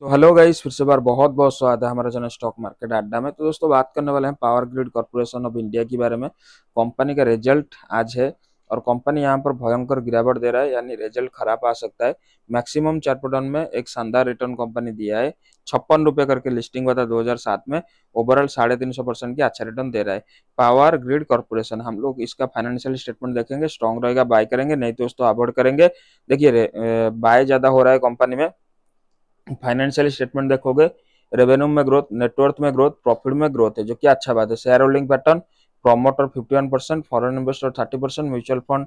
तो hello guys फिर से बार बहुत बहुत स्वागत है हमारे चैनल स्टॉक मार्केट अड्डा में तो दोस्तों बात करने वाले हैं power grid corporation of India के बारे में कंपनी का रिजल्ट आज है और कंपनी यहाँ पर भयंकर गिरावट दे रहा है यानी रिजल्ट खराब आ सकता है मैक्सिमम चार्टन में एक शानदार रिटर्न कंपनी दिया है छप्पन रुपये करके लिस्टिंग हुआ था 2007 में ओवरऑल साढ़े तीन सौ परसेंट की अच्छा रिटर्न दे रहा है पावर ग्रिड कॉर्पोरेशन हम लोग इसका फाइनेंशियल स्टेटमेंट देखेंगे स्ट्रॉन्ग रहेगा बाय करेंगे नहीं तो उसको अवॉर्ड करेंगे देखिए बाय ज़्यादा हो रहा है कंपनी में फाइनेंशियल स्टेटमेंट देखोगे रेवेन्यू में ग्रोथ नेटवर्थ में ग्रोथ प्रॉफिट में ग्रोथ है जो कि अच्छा बात है share holding pattern fifty 51 percent foreign investor 30 percent mutual fund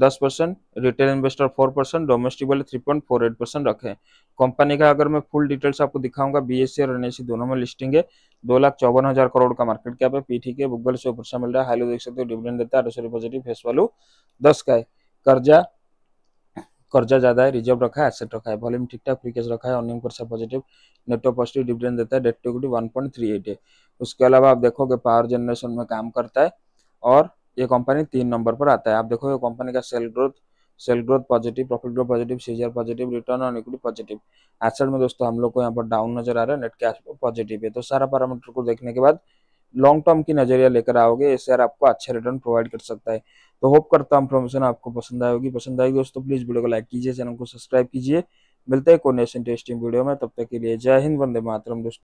दस percent retail investor four percent domestic वाले three point four eight percent रखे कंपनी का अगर मैं फुल डिटेल्स आपको दिखाऊंगा बीएससी e और एन e दोनों में लिस्टिंग है दो लाख चौवन हजार करोड़ का मार्केट कैप है पीटी के गूगल से ऊपर से मिल रहा है हाईलो देख सकते हो डिविडेंड देता है पॉजिटिव फेस दस का है कर्जा कर्जा ज्यादा है रिजर्व रखा है एसेट रखा है वॉल्यूम ठीक ठाक फ्री कैश रखा है अर्निंग पर सब पॉजिटिव नेटवर्क पॉजिटिव डिविडेंड देता है debt to equity one point three eight है उसके अलावा आप देखोगे पावर जनरेशन में काम करता है और ये कंपनी तीन नंबर पर आता है आप देखोगे कंपनी का sale growth sale growth positive profit growth positive सीजर positive return on equity positive asset में दोस्तों हम लोग को यहाँ पर डाउन नजर आ रहा है नेट कैश पॉजिटिव है तो सारा पैरामीटर को देखने के बाद लॉन्ग टर्म की नजरिया लेकर आओगे एस आपको अच्छा रिटर्न प्रोवाइड कर सकता है तो होप करता हूँ इन्फॉर्मेशन आपको पसंद आएगी पसंद आएगी दोस्तों प्लीज वीडियो को लाइक कीजिए चैनल को सब्सक्राइब कीजिए मिलते हैं कोई नेशन वीडियो में तब तक के लिए जय हिंद वंदे मातरम दोस्तों